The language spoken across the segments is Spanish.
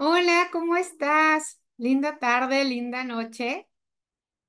Hola, ¿cómo estás? Linda tarde, linda noche.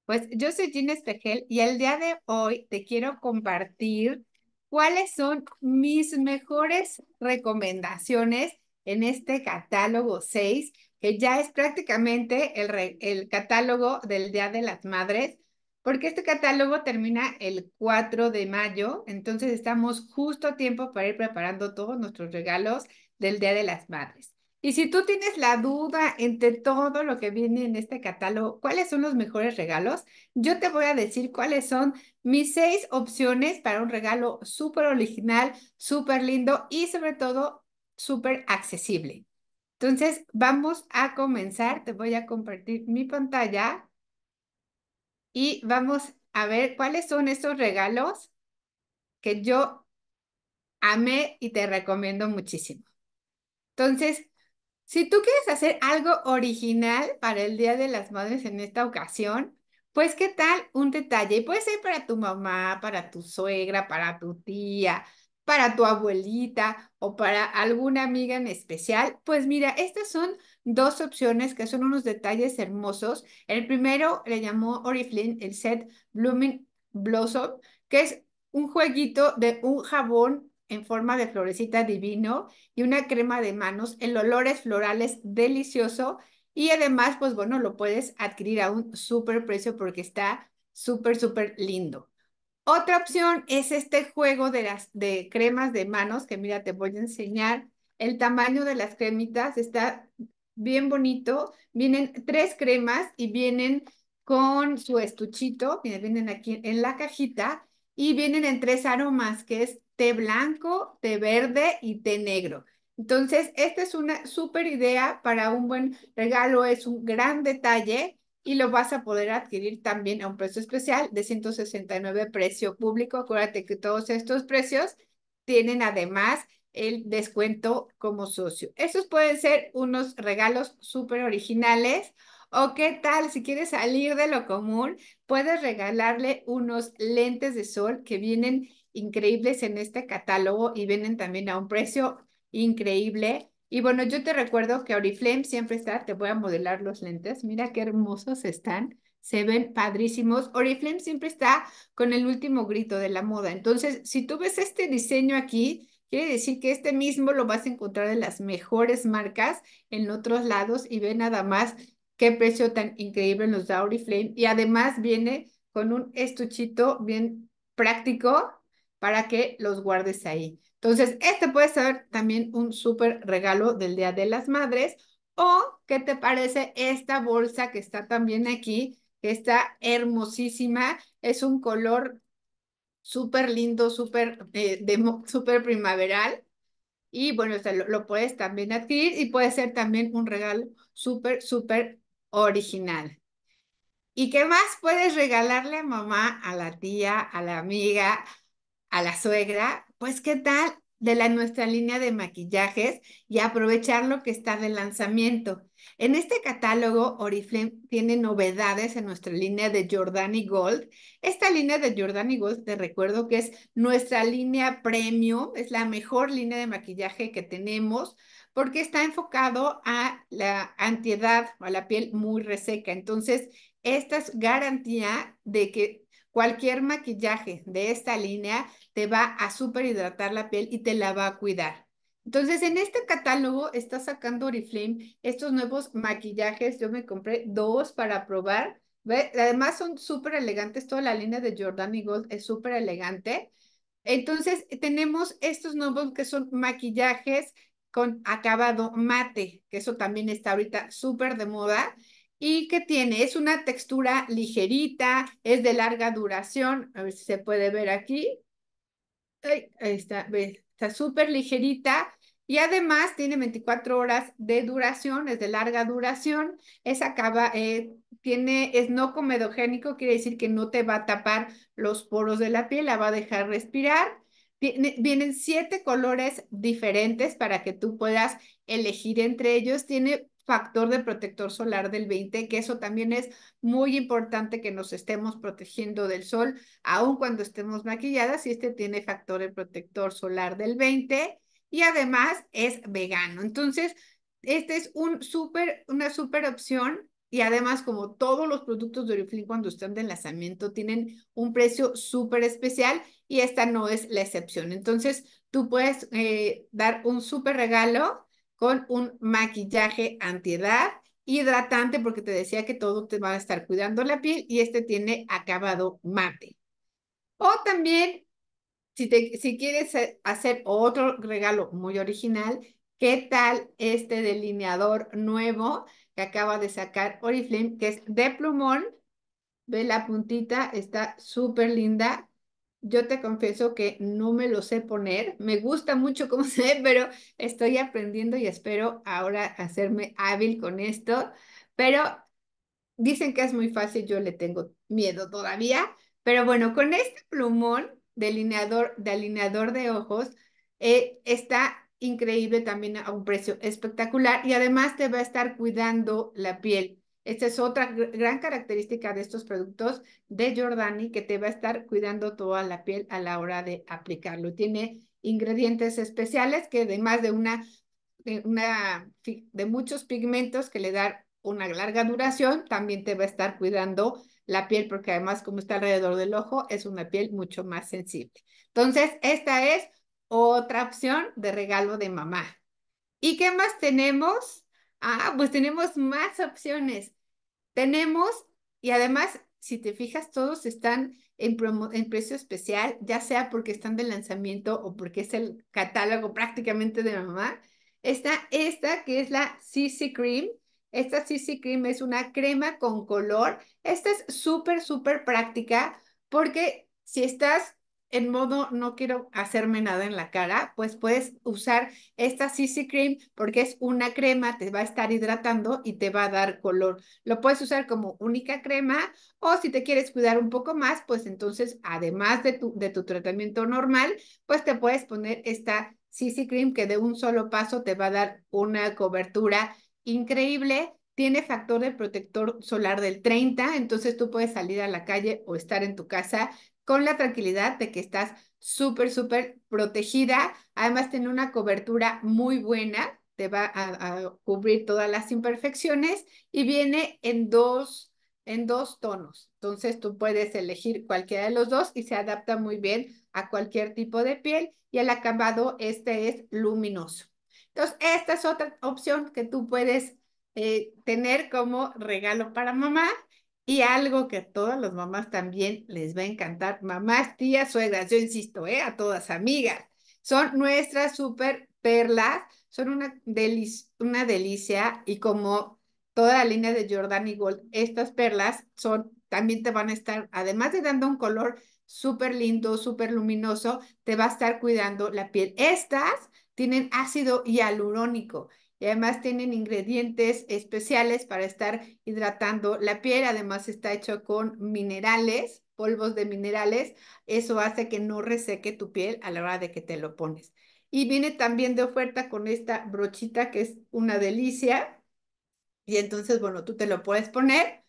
Pues yo soy Gina Espejel y el día de hoy te quiero compartir cuáles son mis mejores recomendaciones en este catálogo 6, que ya es prácticamente el, el catálogo del Día de las Madres, porque este catálogo termina el 4 de mayo, entonces estamos justo a tiempo para ir preparando todos nuestros regalos del Día de las Madres. Y si tú tienes la duda entre todo lo que viene en este catálogo, ¿cuáles son los mejores regalos? Yo te voy a decir cuáles son mis seis opciones para un regalo súper original, súper lindo y sobre todo súper accesible. Entonces, vamos a comenzar. Te voy a compartir mi pantalla y vamos a ver cuáles son estos regalos que yo amé y te recomiendo muchísimo. Entonces, si tú quieres hacer algo original para el Día de las Madres en esta ocasión, pues qué tal un detalle. Y puede ser para tu mamá, para tu suegra, para tu tía, para tu abuelita o para alguna amiga en especial, pues mira, estas son dos opciones que son unos detalles hermosos. El primero le llamó Oriflame el set Blooming Blossom, que es un jueguito de un jabón en forma de florecita divino y una crema de manos. El olor es florales delicioso y además, pues bueno, lo puedes adquirir a un súper precio porque está súper, súper lindo. Otra opción es este juego de las de cremas de manos, que mira, te voy a enseñar. El tamaño de las cremitas está bien bonito. Vienen tres cremas y vienen con su estuchito, vienen aquí en la cajita y vienen en tres aromas, que es té blanco, té verde y té negro. Entonces, esta es una súper idea para un buen regalo, es un gran detalle y lo vas a poder adquirir también a un precio especial de 169 precio público. Acuérdate que todos estos precios tienen además el descuento como socio. Esos pueden ser unos regalos súper originales o qué tal, si quieres salir de lo común, puedes regalarle unos lentes de sol que vienen increíbles en este catálogo y vienen también a un precio increíble. Y bueno, yo te recuerdo que Oriflame siempre está, te voy a modelar los lentes. Mira qué hermosos están se ven padrísimos. Oriflame siempre está con el último grito de la moda. Entonces, si tú ves este diseño aquí, quiere decir que este mismo lo vas a encontrar en las mejores marcas en otros lados y ve nada más Qué precio tan increíble los da Oriflame. Y además viene con un estuchito bien práctico para que los guardes ahí. Entonces, este puede ser también un súper regalo del Día de las Madres. ¿O qué te parece esta bolsa que está también aquí, está hermosísima? Es un color súper lindo, súper eh, primaveral. Y bueno, lo, puedes también adquirir y puede ser también un regalo súper, súper original. ¿Y qué más puedes regalarle a mamá, a la tía, a la amiga, a la suegra? Pues qué tal de la, nuestra línea de maquillajes y aprovechar lo que está de lanzamiento. En este catálogo, Oriflame tiene novedades en nuestra línea de Jordani Gold. Esta línea de Jordani Gold, te recuerdo que es nuestra línea premium, es la mejor línea de maquillaje que tenemos porque está enfocado a la antiedad o a la piel muy reseca. Entonces, esta es garantía de que cualquier maquillaje de esta línea te va a superhidratar la piel y te la va a cuidar. Entonces, en este catálogo está sacando Oriflame estos nuevos maquillajes. Yo me compré dos para probar. Además, son súper elegantes. Toda la línea de Jordani Gold es súper elegante. Entonces, tenemos estos nuevos que son maquillajes con acabado mate, que eso también está ahorita súper de moda. ¿Y que tiene? Es una textura ligerita, es de larga duración, a ver si se puede ver aquí. ahí está, está súper ligerita y además tiene 24 horas de duración, es de larga duración, es acaba, eh, tiene, es no comedogénico, quiere decir que no te va a tapar los poros de la piel, la va a dejar respirar Vienen siete colores diferentes para que tú puedas elegir entre ellos. Tiene factor de protector solar del 20, que eso también es muy importante que nos estemos protegiendo del sol, aun cuando estemos maquilladas, y este tiene factor de protector solar del 20 y además es vegano. Entonces, esta es un una súper opción y además, como todos los productos de Oriflame cuando están de enlazamiento tienen un precio súper especial y esta no es la excepción. Entonces, tú puedes eh, dar un súper regalo con un maquillaje antiedad hidratante, porque te decía que todo te va a estar cuidando la piel y este tiene acabado mate. O también, si, te, si quieres eh, hacer otro regalo muy original, ¿qué tal este delineador nuevo? acaba de sacar Oriflame, que es de plumón. Ve la puntita, está súper linda. Yo te confieso que no me lo sé poner. Me gusta mucho cómo se ve, pero estoy aprendiendo y espero ahora hacerme hábil con esto. Pero dicen que es muy fácil, yo le tengo miedo todavía. Pero bueno, con este plumón delineador, delineador de ojos, eh, está increíble también a un precio espectacular y además te va a estar cuidando la piel. Esta es otra gran característica de estos productos de Jordani que te va a estar cuidando toda la piel a la hora de aplicarlo. Tiene ingredientes especiales que además de una de, una, de muchos pigmentos que le dan una larga duración, también te va a estar cuidando la piel porque además como está alrededor del ojo es una piel mucho más sensible. Entonces, esta es otra opción de regalo de mamá. ¿Y qué más tenemos? Ah, pues tenemos más opciones. Tenemos, y además, si te fijas, todos están en, promo, en precio especial, ya sea porque están de lanzamiento o porque es el catálogo prácticamente de mamá. Está esta que es la CC Cream. Esta CC Cream es una crema con color. Esta es súper, súper práctica porque si estás en modo no quiero hacerme nada en la cara, pues puedes usar esta CC Cream porque es una crema, te va a estar hidratando y te va a dar color. Lo puedes usar como única crema o si te quieres cuidar un poco más, pues entonces además de tu, de tu tratamiento normal, pues te puedes poner esta CC Cream que de un solo paso te va a dar una cobertura increíble tiene factor de protector solar del 30, entonces tú puedes salir a la calle o estar en tu casa con la tranquilidad de que estás súper, súper protegida. Además, tiene una cobertura muy buena, te va a, cubrir todas las imperfecciones y viene en dos, en dos tonos. Entonces, tú puedes elegir cualquiera de los dos y se adapta muy bien a cualquier tipo de piel y el acabado este es luminoso. Entonces, esta es otra opción que tú puedes eh, tener como regalo para mamá y algo que a todas las mamás también les va a encantar, mamás, tías, suegras, yo insisto, ¿eh? a todas amigas, son nuestras super perlas, son una, una delicia y como toda la línea de y Gold, estas perlas son, también te van a estar, además de dando un color súper lindo, súper luminoso, te va a estar cuidando la piel. Estas tienen ácido hialurónico y además tienen ingredientes especiales para estar hidratando la piel. Además está hecho con minerales, polvos de minerales. Eso hace que no reseque tu piel a la hora de que te lo pones. Y viene también de oferta con esta brochita que es una delicia. Y entonces, bueno, tú te lo puedes poner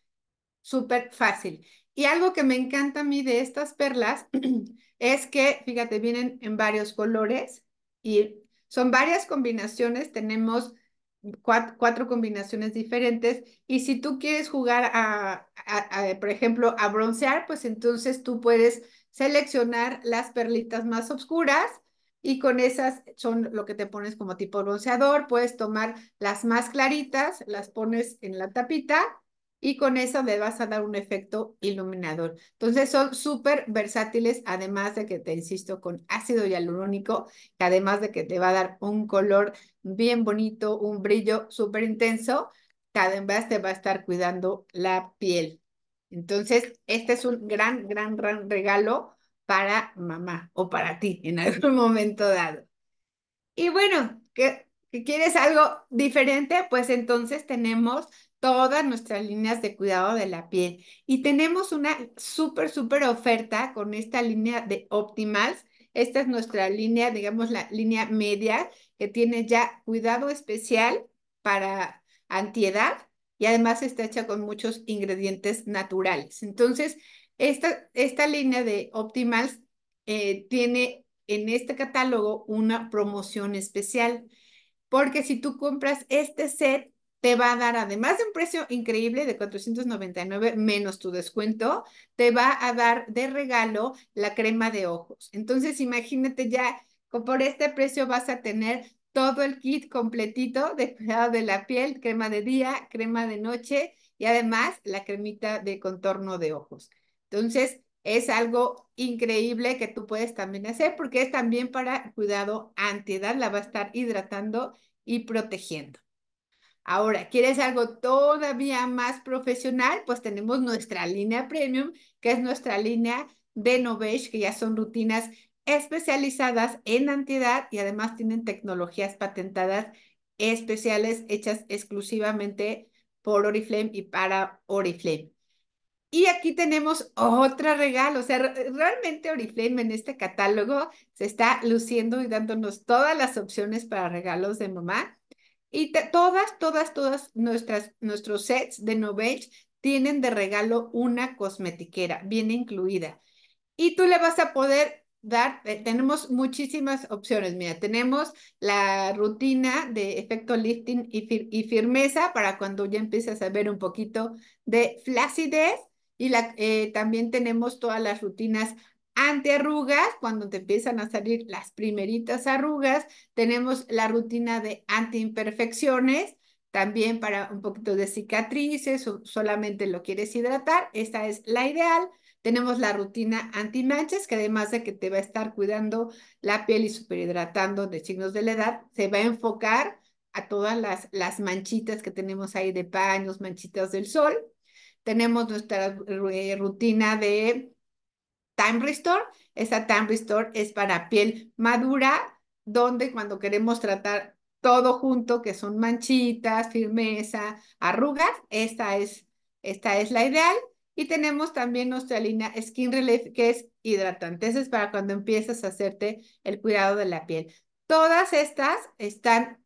súper fácil. Y algo que me encanta a mí de estas perlas es que, fíjate, vienen en varios colores y son varias combinaciones. Tenemos cuatro, combinaciones diferentes. Y si tú quieres jugar a, a, por ejemplo, a broncear, pues entonces tú puedes seleccionar las perlitas más oscuras y con esas son lo que te pones como tipo bronceador. Puedes tomar las más claritas, las pones en la tapita y con eso le vas a dar un efecto iluminador. Entonces son súper versátiles, además de que te insisto con ácido hialurónico, que además de que te va a dar un color bien bonito, un brillo súper intenso, además te va a estar cuidando la piel. Entonces, este es un gran, gran, gran regalo para mamá o para ti en algún momento dado. Y bueno, que, quieres algo diferente, pues entonces tenemos todas nuestras líneas de cuidado de la piel. Y tenemos una súper, súper oferta con esta línea de Optimals. Esta es nuestra línea, digamos, la línea media, que tiene ya cuidado especial para antiedad y además está hecha con muchos ingredientes naturales. Entonces, esta, esta línea de Optimals eh, tiene en este catálogo una promoción especial, porque si tú compras este set, te va a dar, además de un precio increíble de 499 menos tu descuento, te va a dar de regalo la crema de ojos. Entonces, imagínate ya, por este precio vas a tener todo el kit completito de cuidado de la piel, crema de día, crema de noche y además la cremita de contorno de ojos. Entonces, es algo increíble que tú puedes también hacer porque es también para cuidado antiedad, la va a estar hidratando y protegiendo. Ahora, ¿quieres algo todavía más profesional? Pues tenemos nuestra línea premium, que es nuestra línea de Novage, que ya son rutinas especializadas en antiedad y además tienen tecnologías patentadas especiales hechas exclusivamente por Oriflame y para Oriflame. Y aquí tenemos otra regalo, o sea, realmente Oriflame en este catálogo se está luciendo y dándonos todas las opciones para regalos de mamá. Y todas, todas, todas nuestras, nuestros sets de Novage tienen de regalo una cosmetiquera, viene incluida. Y tú le vas a poder dar, eh, tenemos muchísimas opciones. Mira, tenemos la rutina de efecto lifting y, firmeza para cuando ya empiezas a ver un poquito de flacidez. Y la, eh, también tenemos todas las rutinas antiarrugas, cuando te empiezan a salir las primeritas arrugas, tenemos la rutina de antiimperfecciones, también para un poquito de cicatrices o solamente lo quieres hidratar, esta es la ideal. Tenemos la rutina antimanchas, que además de que te va a estar cuidando la piel y superhidratando de signos de la edad, se va a enfocar a todas las, las manchitas que tenemos ahí de paños, manchitas del sol. Tenemos nuestra eh, rutina de Time Restore. Esa Time Restore es para piel madura, donde cuando queremos tratar todo junto, que son manchitas, firmeza, arrugas, esta es, esta es la ideal. Y tenemos también nuestra línea Skin Relief, que es hidratante. Esa es para cuando empiezas a hacerte el cuidado de la piel. Todas estas están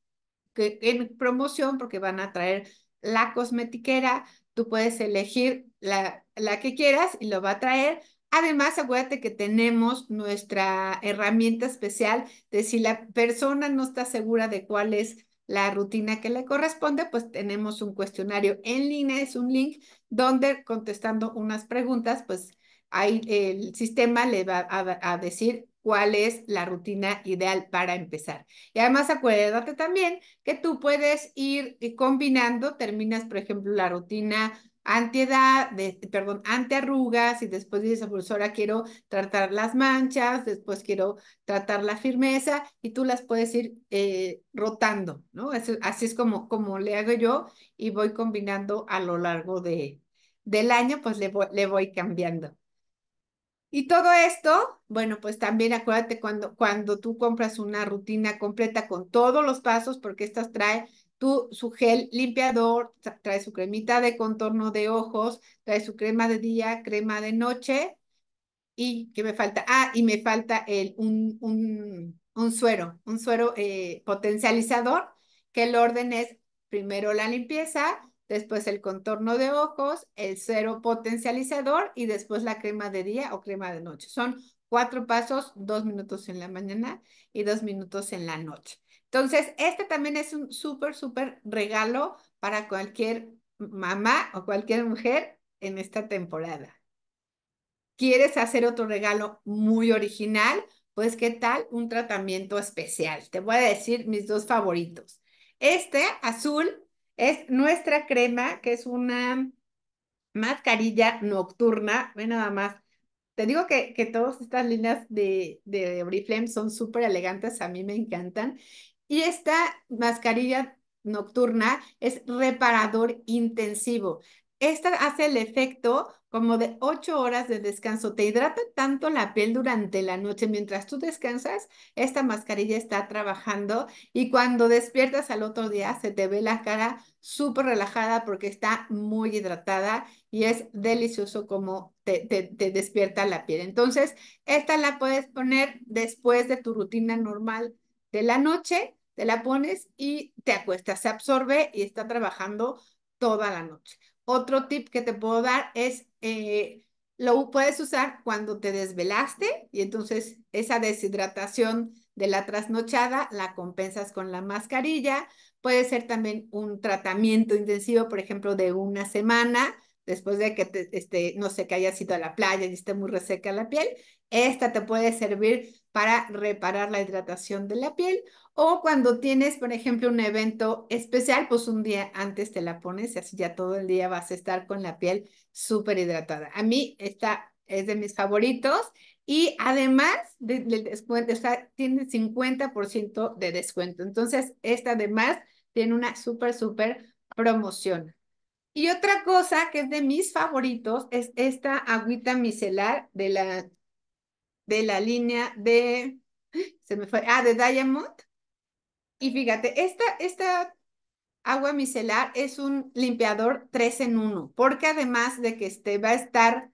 en promoción porque van a traer la cosmetiquera. Tú puedes elegir la, la que quieras y lo va a traer Además, acuérdate que tenemos nuestra herramienta especial de si la persona no está segura de cuál es la rutina que le corresponde, pues tenemos un cuestionario en línea, es un link donde contestando unas preguntas, pues ahí el sistema le va a, decir cuál es la rutina ideal para empezar. Y además acuérdate también que tú puedes ir eh, combinando, terminas, por ejemplo, la rutina antiedad, de, perdón, antiarrugas y después dices, ah, esa pues ahora quiero tratar las manchas, después quiero tratar la firmeza y tú las puedes ir eh, rotando, ¿no? Así, es como, como le hago yo y voy combinando a lo largo de, del año, pues le voy, le voy cambiando. Y todo esto, bueno, pues también acuérdate cuando, cuando tú compras una rutina completa con todos los pasos, porque estas trae tú su gel limpiador, trae su cremita de contorno de ojos, trae su crema de día, crema de noche y ¿qué me falta, ah, y me falta el, un, un, un suero, un suero eh, potencializador, que el orden es primero la limpieza, después el contorno de ojos, el suero potencializador y después la crema de día o crema de noche. Son cuatro pasos, dos minutos en la mañana y dos minutos en la noche. Entonces, este también es un súper, súper regalo para cualquier mamá o cualquier mujer en esta temporada. ¿Quieres hacer otro regalo muy original? Pues, ¿qué tal un tratamiento especial? Te voy a decir mis dos favoritos. Este azul es nuestra crema, que es una mascarilla nocturna. Ve nada más. Te digo que, que todas estas líneas de, de son súper elegantes, a mí me encantan. Y esta mascarilla nocturna es reparador intensivo. Esta hace el efecto como de ocho horas de descanso. Te hidrata tanto la piel durante la noche mientras tú descansas, esta mascarilla está trabajando y cuando despiertas al otro día se te ve la cara súper relajada porque está muy hidratada y es delicioso como te, despierta la piel. Entonces, esta la puedes poner después de tu rutina normal de la noche te la pones y te acuestas, se absorbe y está trabajando toda la noche. Otro tip que te puedo dar es, eh, lo puedes usar cuando te desvelaste y entonces esa deshidratación de la trasnochada la compensas con la mascarilla. Puede ser también un tratamiento intensivo, por ejemplo, de una semana después de que este, no sé, que hayas ido a la playa y esté muy reseca la piel. Esta te puede servir para reparar la hidratación de la piel o cuando tienes, por ejemplo, un evento especial, pues un día antes te la pones y así ya todo el día vas a estar con la piel súper hidratada. A mí esta es de mis favoritos y además del descuento, tiene 50% de descuento. Entonces, esta además tiene una súper, súper promoción. Y otra cosa que es de mis favoritos es esta agüita micelar de la de la línea de, se me fue, ah, de Diamond. Y fíjate, esta, esta agua micelar es un limpiador 3 en 1, porque además de que este va a estar,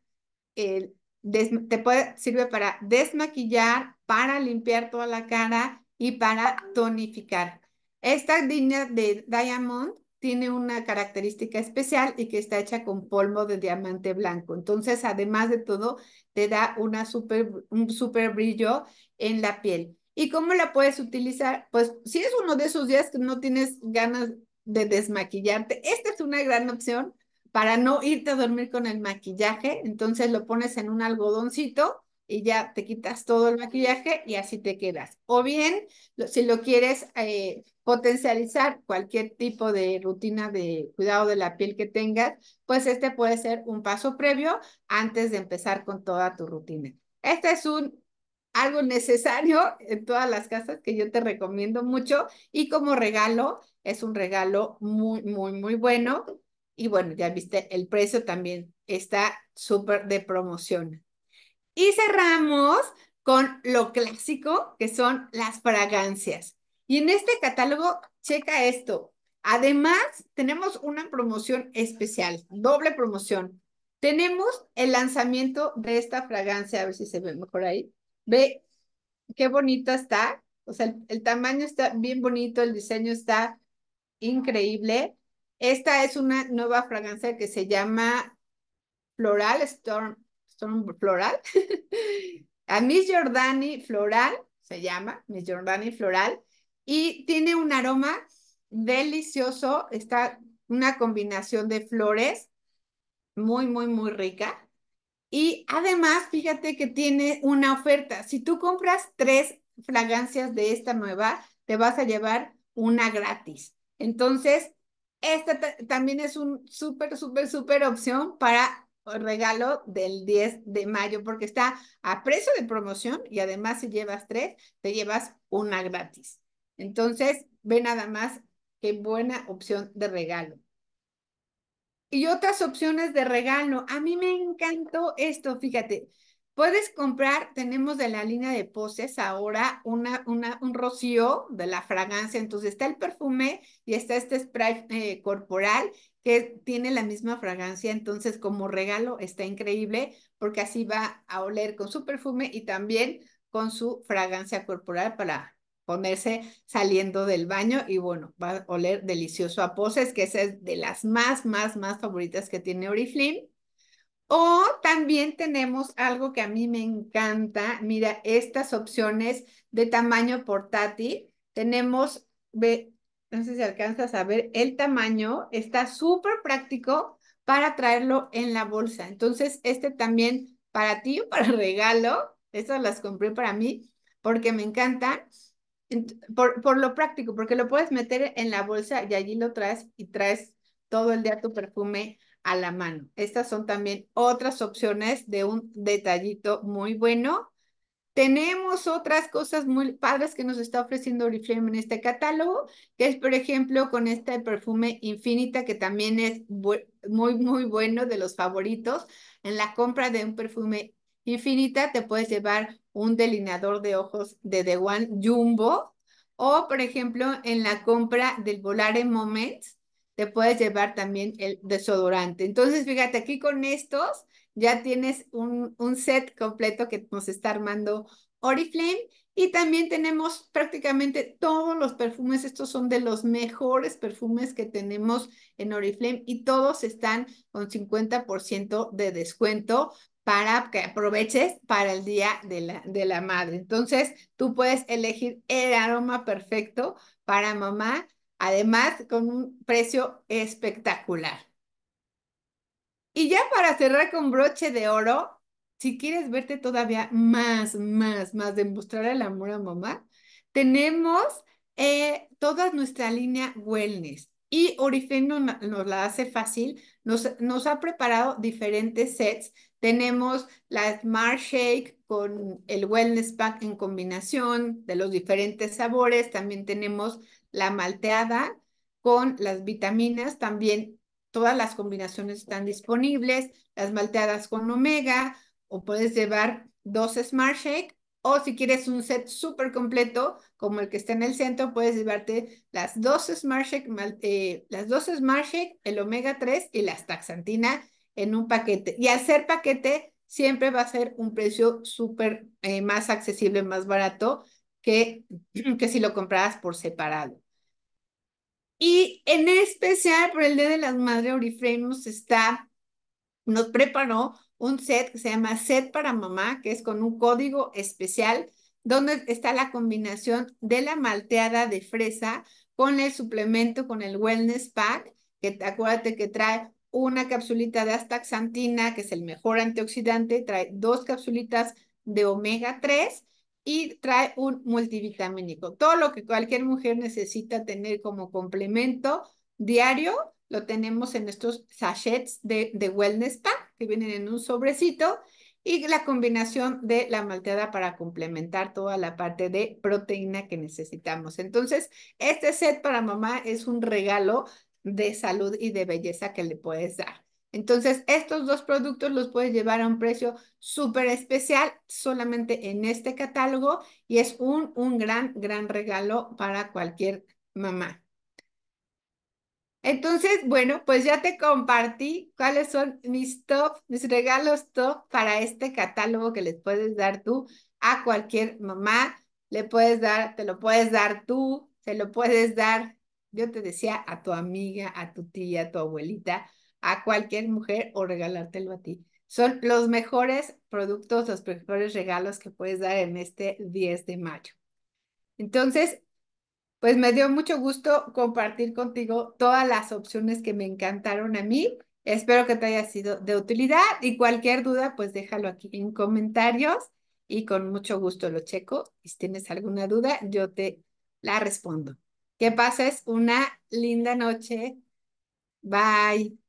el eh, te puede, sirve para desmaquillar, para limpiar toda la cara y para tonificar. Esta línea de Diamond tiene una característica especial y que está hecha con polvo de diamante blanco. Entonces, además de todo, te da una super, un super brillo en la piel. ¿Y cómo la puedes utilizar? Pues si es uno de esos días que no tienes ganas de desmaquillarte, esta es una gran opción para no irte a dormir con el maquillaje. Entonces lo pones en un algodoncito y ya te quitas todo el maquillaje y así te quedas. O bien, si lo quieres eh, potencializar cualquier tipo de rutina de cuidado de la piel que tengas, pues este puede ser un paso previo antes de empezar con toda tu rutina. Este es un algo necesario en todas las casas que yo te recomiendo mucho y como regalo es un regalo muy, muy, muy bueno. Y bueno, ya viste, el precio también está súper de promoción. Y cerramos con lo clásico, que son las fragancias. Y en este catálogo, checa esto. Además, tenemos una promoción especial, doble promoción. Tenemos el lanzamiento de esta fragancia, a ver si se ve mejor ahí. Ve qué bonita está. O sea, el, tamaño está bien bonito, el diseño está increíble. Esta es una nueva fragancia que se llama Floral Storm son Floral. a Miss Jordani Floral, se llama Miss Jordani Floral, y tiene un aroma delicioso. Está una combinación de flores muy, muy, muy rica. Y además, fíjate que tiene una oferta. Si tú compras tres fragancias de esta nueva, te vas a llevar una gratis. Entonces, esta también es un súper, súper, súper opción para regalo del 10 de mayo porque está a precio de promoción y además si llevas tres, te llevas una gratis. Entonces, ve nada más qué buena opción de regalo. Y otras opciones de regalo. A mí me encantó esto, fíjate. Puedes comprar, tenemos de la línea de poses ahora una, una, un rocío de la fragancia. Entonces está el perfume y está este spray eh, corporal que tiene la misma fragancia, entonces como regalo está increíble porque así va a oler con su perfume y también con su fragancia corporal para ponerse saliendo del baño y bueno, va a oler delicioso a poses, que esa es de las más, más, más favoritas que tiene Oriflame. O también tenemos algo que a mí me encanta, mira, estas opciones de tamaño portátil, tenemos entonces, si alcanzas a ver el tamaño, está súper práctico para traerlo en la bolsa. Entonces, este también para ti, para regalo, estas las compré para mí porque me encantan, por, por lo práctico, porque lo puedes meter en la bolsa y allí lo traes y traes todo el día tu perfume a la mano. Estas son también otras opciones de un detallito muy bueno tenemos otras cosas muy padres que nos está ofreciendo Oriflame en este catálogo, que es, por ejemplo, con este perfume Infinita, que también es muy, muy bueno, de los favoritos. En la compra de un perfume Infinita te puedes llevar un delineador de ojos de The One Jumbo, o, por ejemplo, en la compra del Volare Moments, te puedes llevar también el desodorante. Entonces, fíjate, aquí con estos ya tienes un, un set completo que nos está armando Oriflame. Y también tenemos prácticamente todos los perfumes. Estos son de los mejores perfumes que tenemos en Oriflame y todos están con 50% de descuento para que aproveches para el Día de la, de la Madre. Entonces, tú puedes elegir el aroma perfecto para mamá, además con un precio espectacular. Y ya para cerrar con broche de oro, si quieres verte todavía más, más, más, demostrar el amor a mamá, tenemos eh, toda nuestra línea wellness. Y Orifeno nos, la hace fácil, nos, nos ha preparado diferentes sets. Tenemos la Smart Shake con el Wellness Pack en combinación de los diferentes sabores. También tenemos la malteada con las vitaminas. También todas las combinaciones están disponibles, las malteadas con omega, o puedes llevar dos Smart Shake, o si quieres un set súper completo, como el que está en el centro, puedes llevarte las dos Smart Shake, eh, las dos Smart el omega 3 y las taxantina en un paquete. Y al ser paquete, siempre va a ser un precio súper eh, más accesible, más barato que, que si lo compraras por separado. Y en especial por el Día de las Madres, Oriflame nos está, nos preparó un set que se llama Set para Mamá, que es con un código especial donde está la combinación de la malteada de fresa con el suplemento, con el wellness pack, que acuérdate que trae una capsulita de astaxantina, que es el mejor antioxidante, trae dos capsulitas de omega 3 y trae un multivitamínico. Todo lo que cualquier mujer necesita tener como complemento diario lo tenemos en estos sachets de, de Wellness Pack que vienen en un sobrecito y la combinación de la malteada para complementar toda la parte de proteína que necesitamos. Entonces, este set para mamá es un regalo de salud y de belleza que le puedes dar. Entonces, estos dos productos los puedes llevar a un precio súper especial solamente en este catálogo y es un, un gran, gran regalo para cualquier mamá. Entonces, bueno, pues ya te compartí cuáles son mis top, mis regalos top para este catálogo que les puedes dar tú a cualquier mamá. Le puedes dar, te lo puedes dar tú, se lo puedes dar, yo te decía, a tu amiga, a tu tía, a tu abuelita a cualquier mujer o regalártelo a ti. Son los mejores productos, los mejores regalos que puedes dar en este 10 de mayo. Entonces, pues me dio mucho gusto compartir contigo todas las opciones que me encantaron a mí. Espero que te haya sido de utilidad y cualquier duda, pues déjalo aquí en comentarios y con mucho gusto lo checo. Y si tienes alguna duda, yo te la respondo. Que pases una linda noche. Bye.